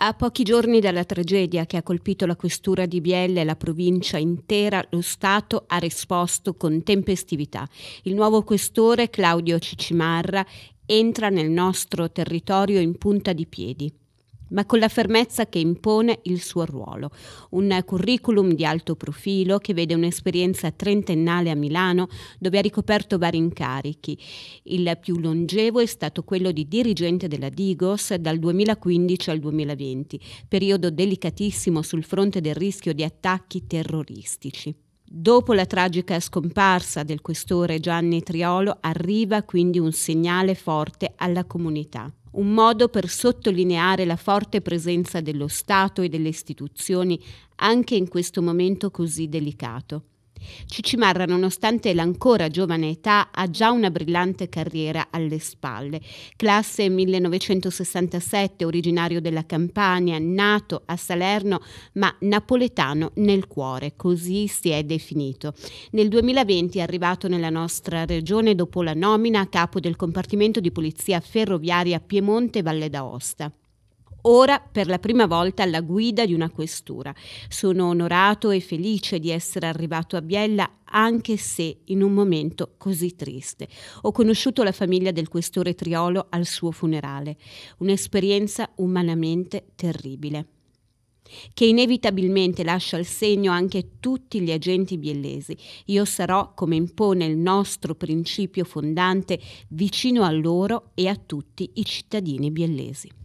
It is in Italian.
A pochi giorni dalla tragedia che ha colpito la questura di Biella e la provincia intera, lo Stato ha risposto con tempestività. Il nuovo questore, Claudio Cicimarra, entra nel nostro territorio in punta di piedi ma con la fermezza che impone il suo ruolo. Un curriculum di alto profilo che vede un'esperienza trentennale a Milano, dove ha ricoperto vari incarichi. Il più longevo è stato quello di dirigente della Digos dal 2015 al 2020, periodo delicatissimo sul fronte del rischio di attacchi terroristici. Dopo la tragica scomparsa del questore Gianni Triolo arriva quindi un segnale forte alla comunità un modo per sottolineare la forte presenza dello Stato e delle istituzioni anche in questo momento così delicato. Cicimarra, nonostante l'ancora giovane età, ha già una brillante carriera alle spalle. Classe 1967, originario della Campania, nato a Salerno, ma napoletano nel cuore, così si è definito. Nel 2020 è arrivato nella nostra regione dopo la nomina a capo del compartimento di polizia ferroviaria Piemonte-Valle d'Aosta ora per la prima volta alla guida di una questura. Sono onorato e felice di essere arrivato a Biella anche se in un momento così triste. Ho conosciuto la famiglia del questore Triolo al suo funerale, un'esperienza umanamente terribile che inevitabilmente lascia il segno anche tutti gli agenti biellesi. Io sarò, come impone il nostro principio fondante, vicino a loro e a tutti i cittadini biellesi.